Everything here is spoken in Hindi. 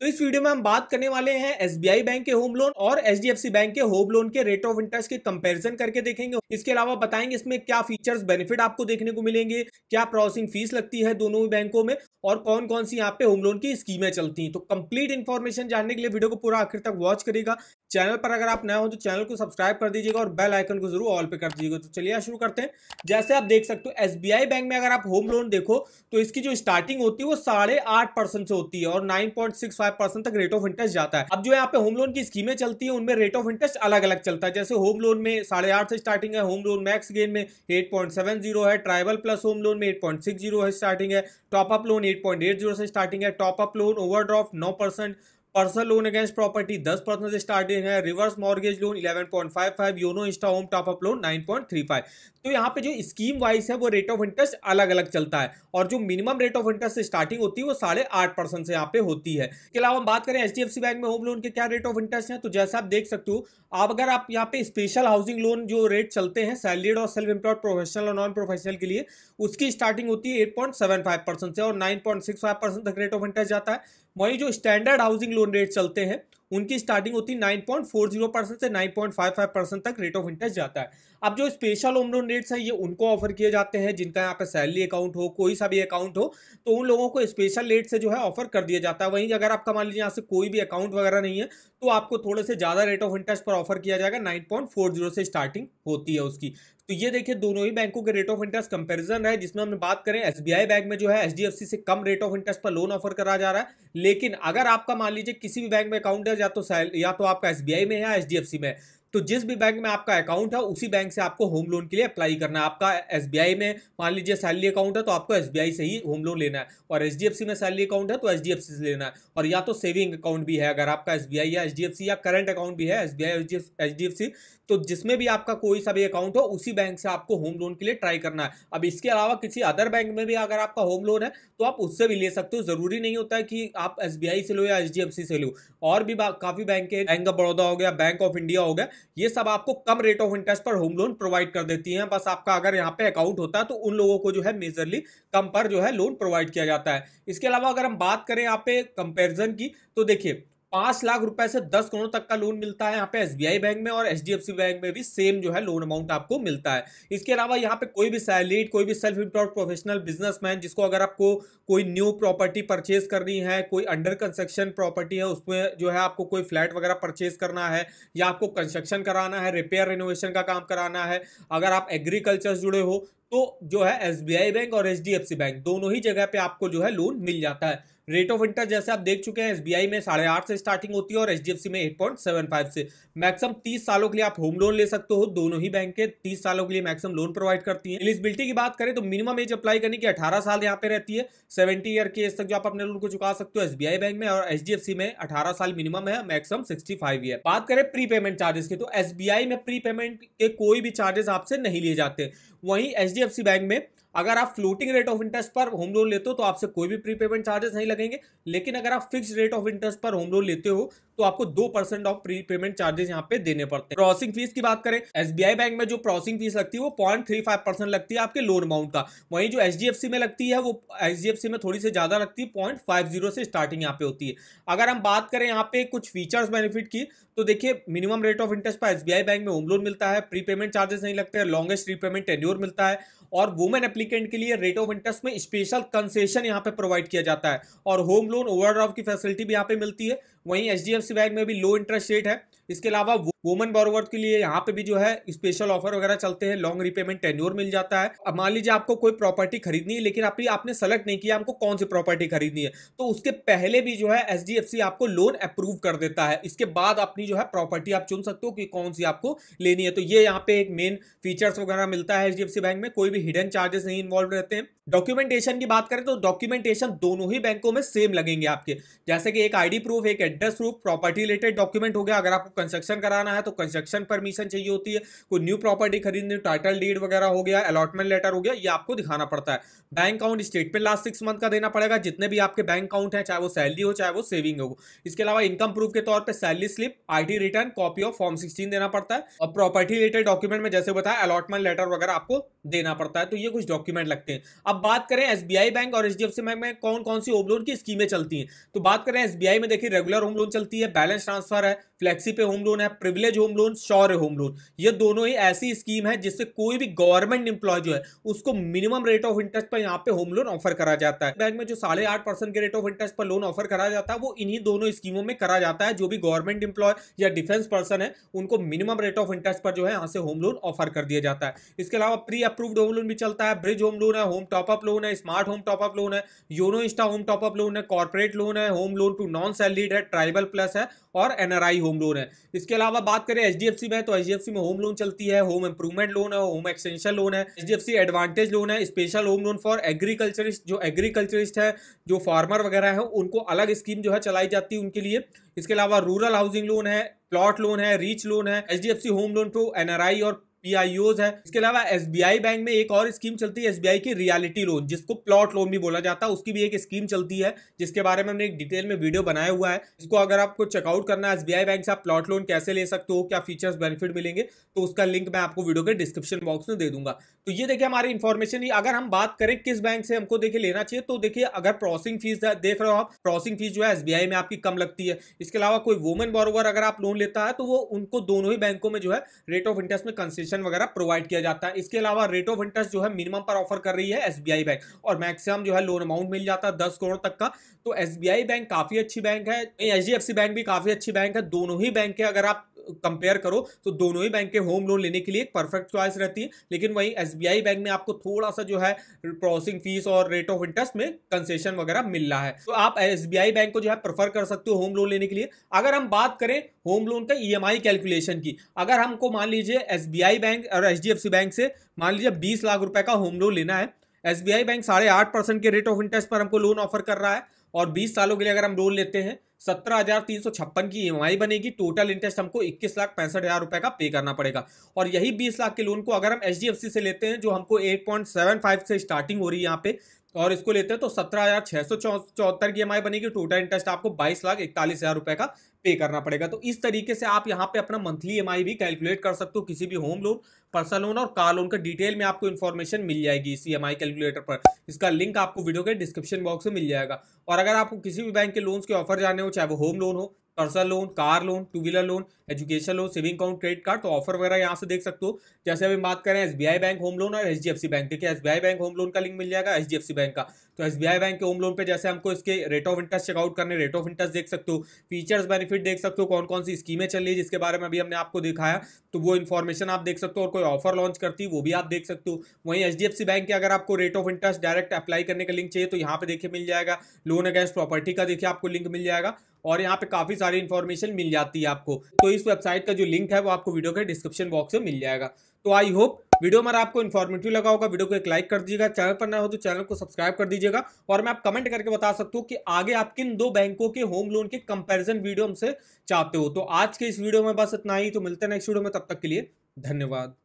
तो इस वीडियो में हम बात करने वाले हैं एस बैंक के होम लोन और एच बैंक के होम लोन के रेट ऑफ इंटरेस्ट के कंपैरिजन करके देखेंगे इसके अलावा बताएंगे इसमें क्या फीचर्स बेनिफिट आपको देखने को मिलेंगे क्या प्रोसेसिंग फीस लगती है दोनों ही बैंकों में और कौन कौन सी यहाँ पे होम लोन की स्कीमें चलती हैं तो कंप्लीट इन्फॉर्मेशन जानने के लिए वीडियो को पूरा आखिर तक वॉच करेगा चैनल पर अगर आप नया हो तो चैनल को सब्सक्राइब कर दीजिएगा और बेल आइकन को जरूर ऑल पे कर दीजिएगा तो चलिए शुरू करते हैं जैसे आप देख सकते हो एस बैंक में अगर आप होम लोन देखो तो इसकी जो स्टार्टिंग होती है वो साढ़े आठ परसेंट से होती है और nine point six five five percent तक रेट ऑफ इंटरेस्ट जाता है अब जो यहाँ पे होम लोन की स्कीमें चलती है उनमें रेट ऑफ इंटरेस्ट अलग अलग चलता है जैसे होम लोन में साढ़े आठ से स्टार्टिंग है होम लोन मैक्स गेन में एट पॉइंट सेवन जीरो है ट्राइवल प्लस होम लोन में एट पॉइंट सिक्स जीरो है स्टार्टिंग है top up loan eight point eight zero से स्टार्टिंग है टॉपअप लोन ओवर ड्रॉफ नौ percent personal loan against property दस परसेंट से स्टार्टिंग है reverse mortgage loan eleven point five five YONO insta home top up loan nine point three five तो यहाँ पे जो स्कीम वाइज है वो रेट ऑफ इंटरेस्ट अलग अलग चलता है और जो मिनिमम रेट ऑफ इंटरेस्ट से स्टार्टिंग होती है वो साढ़े आठ परसेंट से यहाँ पे होती है इसके अलावा हम बात करें एच बैंक में होम लोन के क्या रेट ऑफ इंटरेस्ट है तो जैसे आप देख सकते हो आप अगर आप यहाँ पे स्पेशल हाउसिंग लोन जो रेट चलते हैं सैलरीड और सेल्फ एम्प्लॉयड प्रोफेशनल और नॉन प्रोफेशनल के लिए उसकी स्टार्टिंग होती है eight point seven five percent से और nine point six five percent तक रेट ऑफ इंटरेस्ट जाता है वहीं जो स्टैंडर्ड हाउसिंग लोन रेट चलते हैं उनकी स्टार्टिंग होती है 9.40 परसेंट से 9.55 परसेंट तक रेट ऑफ इंटरेस्ट जाता है अब जो स्पेशल होम लोन रेट्स है ये उनको ऑफर किए जाते हैं जिनका यहाँ पे सैलरी अकाउंट हो कोई सा भी अकाउंट हो तो उन लोगों को स्पेशल रेट से जो है ऑफर कर दिया जाता है वहीं अगर आपका मान लीजिए यहाँ से कोई भी अकाउंट वगैरह नहीं है तो आपको थोड़े से ज़्यादा रेट ऑफ इंटरेस्ट पर ऑफर किया जाएगा 9.40 से स्टार्टिंग होती है उसकी तो ये देखिए दोनों ही बैंकों के रेट ऑफ इंटरेस्ट कंपैरिजन है जिसमें हम बात करें एसबीआई बैंक में जो है एचडीएफसी से कम रेट ऑफ इंटरेस्ट पर लोन ऑफर करा जा रहा है लेकिन अगर आपका मान लीजिए किसी भी बैंक में अकाउंट है या तो या तो आपका एस में है या एच में है तो जिस भी बैंक में आपका अकाउंट है उसी बैंक से आपको होम लोन के लिए अप्लाई करना है आपका एस में मान लीजिए सैलरी अकाउंट है तो आपको एस से ही होम लोन लेना है और एच में सैलरी अकाउंट है तो एच से लेना है और या तो सेविंग अकाउंट भी है अगर आपका एस या एच या करंट अकाउंट भी है एसबीआई एचडीएफसी तो जिसमें भी आपका कोई सा भी अकाउंट हो उसी बैंक से आपको होम लोन के लिए ट्राई करना है अब इसके अलावा किसी अदर बैंक में भी अगर आपका होम लोन है तो आप उससे भी ले सकते हो जरूरी नहीं होता है कि आप एस से लो या एच से लो और भी काफ़ी बैंक बैंक ऑफ बड़ौदा हो गया बैंक ऑफ इंडिया हो गया ये सब आपको कम रेट ऑफ इंटरेस्ट पर होम लोन प्रोवाइड कर देती हैं बस आपका अगर यहाँ पे अकाउंट होता है तो उन लोगों को जो है मेजरली कम पर जो है लोन प्रोवाइड किया जाता है इसके अलावा अगर हम बात करें यहाँ पे कंपेरिजन की तो देखिये पांच लाख रुपए से दस करोड़ तक का लोन मिलता है यहाँ पे एसबीआई बैंक में और एचडीएफसी बैंक में भी सेम जो है लोन अमाउंट आपको मिलता है इसके अलावा यहाँ पे कोई भी सैलरीड कोई भी सेल्फ इम्प्लॉयड प्रोफेशनल बिजनेसमैन जिसको अगर आपको कोई न्यू प्रॉपर्टी परचेज करनी है कोई अंडर कंस्ट्रक्शन प्रॉपर्टी है उसमें जो है आपको कोई फ्लैट वगैरह परचेज करना है या आपको कंस्ट्रक्शन कराना है रिपेयर रिनोवेशन का काम कराना है अगर आप एग्रीकल्चर से जुड़े हो तो जो है एस बैंक और एच बैंक दोनों ही जगह पे आपको जो है लोन मिल जाता है रेट ऑफ इंटरेस्ट जैसे आप देख चुके हैं एसबीआई में साढ़े आठ से स्टार्टिंग होती है और एचडीएफसी में एट पॉइंट सेवन फाइव से मैक्सिमम तीस सालों के लिए आप होम लोन ले सकते हो दोनों ही बैंक के तीस सालों के लिए मैक्सिमम लोन प्रोवाइड करती है एलिजिबिलिटी की बात करें तो मिनिमम एज अप्लाई करने की अठारह साल यहाँ पे रहती है सेवेंटी ईयर के एज तक जो आप अपने लोन को चुका सकते हो एसबीआई बैंक में और एचडीएफसी में अठारह साल मिनिमम है मैक्सिमम सिक्सटी फाइव ईयर बात करें प्री पेमेंट चार्जेस की तो एसबीआई में प्री पेमेंट के कोई भी चार्जेस आपसे नहीं लिए जाते वहीं एच बैंक में अगर आप फ्लोटिंग रेट ऑफ इंटरेस्ट पर होम लोन लेते हो तो आपसे कोई भी प्रीपेमेंट चार्जेस नहीं लगेंगे लेकिन अगर आप फिक्स रेट ऑफ इंटरेस्ट पर होम लोन लेते हो तो आपको दो percent of prepayment charges यहाँ पे देने पड़ते हैं प्रोसिंग फीस की बात करें एसबीआई बैंक में जो प्रोसिंग फीस लगती है वो पॉइंट थ्री फाइव परसेंट लगती है आपके लोन अमाउंट का वहीं जो एच में लगती है वो एच में थोड़ी से ज्यादा लगती है पॉइंट फाइव जीरो से स्टार्टिंग यहाँ पे होती है अगर हम बात करें यहाँ पे कुछ फीचर्स बेनिफिट की तो देखिए मिनिमम रेट ऑफ इंटरेस्ट पर एसबीआई बैंक में होम लोन मिलता है प्री पेमेंट चार्जेस नहीं लगते हैं लॉन्गेस्ट रीपेमेंट एन्योर मिलता है और वुमेन एप्लीकेंट के लिए रेट ऑफ इंटरेस्ट में स्पेशल कंसेशन यहाँ पे प्रोवाइड किया जाता है और होम लोन ओवर की फैसिलिटी भी यहाँ पे मिलती है वहीं एच बैंक में भी लो इंटरेस्ट रेट है इसके अलावा वोमन बोरोवर्थ के लिए यहाँ पे भी जो है स्पेशल ऑफर वगैरह चलते हैं लॉन्ग रिपेमेंट टेन्योर मिल जाता है अब मान लीजिए आपको कोई प्रॉपर्टी खरीदनी है लेकिन अभी आपने सेलेक्ट नहीं किया हमको कौन सी प्रॉपर्टी खरीदनी है तो उसके पहले भी जो है एच आपको लोन अप्रूव कर देता है इसके बाद अपनी जो है प्रॉपर्टी आप चुन सकते हो कि कौन सी आपको लेनी है तो ये यहाँ पे एक मेन फीचर्स वगैरह मिलता है एच बैंक में कोई भी हिडन चार्जेस नहीं इन्वॉल्व रहते हैं डॉक्यूमेंटेशन की बात करें तो डॉक्यूमेंटेशन दोनों ही बैंकों में सेम लगेंगे आपके जैसे कि एक आईडी प्रूफ एक address proof property related document हो गया अगर आपको कंस्ट्रक्शन कराना है तो कंस्ट्रक्शन परमिशन चाहिए होती है कोई न्यू प्रॉपर्टी खरीदने टाइटल डीड वगैरह हो गया अलॉटमेंट लेटर हो गया ये आपको दिखाना पड़ता है bank account statement last six month का देना पड़ेगा जितने भी आपके बैंक अकाउंट है चाहे वो सैलरी हो चाहे वो सेविंग हो इसके अलावा इनकम प्रूफ के तौर पर salary slip I return copy of form sixteen देना पड़ता है और प्रॉपर्टी रिलेटेड डॉक्यूमेंट में जैसे बताया अलॉटमेंट लेटर वगैरह आपको देना पड़ता है तो ये कुछ डॉक्यूमेंट लगते हैं अब बात करें एसबीआई बैंक और एच बैंक में कौन कौन सी ओबलोन की स्कीमें चलती हैं तो बात करें एसबीआई में देखिए रेगुलर रेगुलर होम लोन चलती है बैलेंस ट्रांसफर है फ्लेक्सी पे होम लोन है privilege home loan Shaurya home loan ये दोनों ही ऐसी स्कीम है जिससे कोई भी गवर्नमेंट इंप्लॉय जो है उसको मिनिमम रेट ऑफ इंटरेस्ट पर यहाँ पे होम लोन ऑफर करा जाता है बैंक में जो साढ़े आठ परसेंट के रेट ऑफ इंटरेस्ट पर लोन ऑफर करा जाता है वो इन्हीं दोनों स्कीमों में करा जाता है जो भी गवर्नमेंट इंप्लॉय या डिफेंस पर्सन है उनको मिनिमम रेट ऑफ इंटरेस्ट पर जो है यहाँ से होम लोन ऑफर कर दिया जाता है इसके अलावा प्री अप्रूव्ड होम लोन भी चलता है ब्रिज होम लोन है होम टॉपअप लोन है स्मार्ट होम टॉपअप लोन है YONO insta home top up loan है कॉर्पोरेट लोन है home loan to non salaried है ट्राइबल प्लस है और एनआरआई होम लोन है इसके अलावा बात करें एच में तो एच में होम लोन चलती है होम इंप्रूवमेंट लोन है होम एक्सटेंशन लोन है एच एडवांटेज लोन है special home loan for agriculturist जो एग्रीकल्चरिस्ट है जो फार्मर वगैरह है उनको अलग स्कीम जो है चलाई जाती है उनके लिए इसके अलावा रूरल हाउसिंग लोन है प्लॉट लोन है रीच लोन है H home loan to NRI और पीआईओज है इसके अलावा एसबीआई बैंक में एक और स्कीम चलती है एसबीआई की रियलिटी लोन जिसको प्लॉट लोन भी बोला जाता है उसकी भी एक स्कीम चलती है जिसके बारे में हमने एक डिटेल में वीडियो बनाया हुआ है इसको अगर आपको चेकआउट करना है एसबीआई बैंक से आप प्लॉट लोन कैसे ले सकते हो क्या फीचर्स बेनिफिट मिलेंगे तो उसका लिंक मैं आपको वीडियो के डिस्क्रिप्शन बॉक्स में दे दूंगा तो ये देखिए हमारी इन्फॉर्मेशन अगर हम बात करें किस बैंक से हमको देखिए लेना चाहिए तो देखिए अगर प्रोसेसिंग फीस देख रहे हो आप प्रोसेसिंग फीस जो है एसबीआई में आपकी कम लगती है इसके अलावा कोई वुमेन बॉरोवर अगर आप लोन लेता है तो वो उनको दोनों ही बैंकों में जो है रेट ऑफ इंटरेस्ट में कंसेशन कमीशन वगैरह प्रोवाइड किया जाता है इसके अलावा रेट ऑफ इंटरेस्ट जो है मिनिमम पर ऑफर कर रही है एस बैंक और मैक्सिमम जो है लोन अमाउंट मिल जाता है दस करोड़ तक का तो एस बैंक काफ़ी अच्छी बैंक है एच बैंक भी काफ़ी अच्छी बैंक है दोनों ही बैंक के अगर आप कंपेयर करो तो दोनों ही बैंक के होम लोन लेने के लिए एक परफेक्ट चॉइस रहती है लेकिन वहीं एस बैंक में आपको थोड़ा सा जो है प्रोसेसिंग फीस और रेट ऑफ इंटरेस्ट में कंसेशन वगैरह मिल रहा है तो आप एस बैंक को जो है प्रेफर कर सकते हो होम लोन लेने के लिए अगर हम बात करें होम लोन का ई e कैलकुलेशन की अगर हमको मान लीजिए एस बैंक और एच बैंक से मान लीजिए बीस लाख रुपए का होम लोन लेना है एस बैंक साढ़े आठ परसेंट के रेट ऑफ इंटरेस्ट पर हमको लोन ऑफर कर रहा है और 20 सालों के लिए अगर हम लोन लेते हैं सत्रह हजार तीन सौ छप्पन की ई e बनेगी टोटल इंटरेस्ट हमको इक्कीस लाख पैंसठ हजार रुपए का पे करना पड़ेगा और यही बीस लाख के लोन को अगर हम एच से लेते हैं जो हमको एट पॉइंट सेवन फाइव से स्टार्टिंग हो रही है यहाँ पे और इसको लेते हैं तो सत्रह हज़ार छह सौ चौहत्तर की एम बनेगी टोटल इंटरेस्ट आपको बाईस लाख इकतालीस हज़ार रुपए का पे करना पड़ेगा तो इस तरीके से आप यहाँ पे अपना मंथली एम भी कैलकुलेट कर सकते हो किसी भी होम लोन पर्सनल लोन और कार लोन का डिटेल में आपको इन्फॉर्मेशन मिल जाएगी इसी एम कैलकुलेटर पर इसका लिंक आपको वीडियो के डिस्क्रिप्शन बॉक्स में मिल जाएगा और अगर आपको किसी भी बैंक के लोन्स के ऑफर जाने हो चाहे वो होम लोन हो personal loan car loan two wheeler loan education loan saving account credit card तो ऑफर वगैरह यहाँ से देख सकते हो जैसे अभी बात करें एसबीआई बैंक होम लोन और एचडीएफसी बैंक देखिए एसबीआई बैंक होम लोन का लिंक मिल जाएगा एचडीएफसी बैंक का तो एस बैंक के होम लोन पे जैसे हमको इसके रेट ऑफ इंटरेस्ट चेकआउट करने रेट ऑफ इंटरेस्ट देख सकते हो फीचर्स बेनिफिट देख सकते हो कौन कौन सी स्कीमें चल रही है जिसके बारे में अभी हमने आपको दिखाया तो वो इन्फॉर्मेशन आप देख सकते हो और कोई ऑफर लॉन्च करती है वो भी आप देख सकते हो वहीं एच बैंक के अगर आपको rate of interest direct apply करने का लिंक चाहिए तो यहाँ पे देखिए मिल जाएगा लोन अगेंस्ट प्रॉपर्टी का देखिए आपको लिंक मिल जाएगा और यहाँ पे काफ़ी सारी इन्फॉर्मेशन मिल जाती है आपको तो इस वेबसाइट का जो लिंक है वो आपको वीडियो के डिस्क्रिप्शन बॉक्स में मिल जाएगा तो आई होप वीडियो हमारा आपको इन्फॉर्मेटिव लगा होगा वीडियो को एक लाइक कर दीजिएगा चैनल पर ना हो तो चैनल को सब्सक्राइब कर दीजिएगा और मैं आप कमेंट करके बता सकता हूँ कि आगे आप किन दो बैंकों के होम लोन के कंपेरिजन वीडियो हमसे चाहते हो तो आज के इस वीडियो में बस इतना ही तो मिलते हैं नेक्स्ट वीडियो में तब तक के लिए धन्यवाद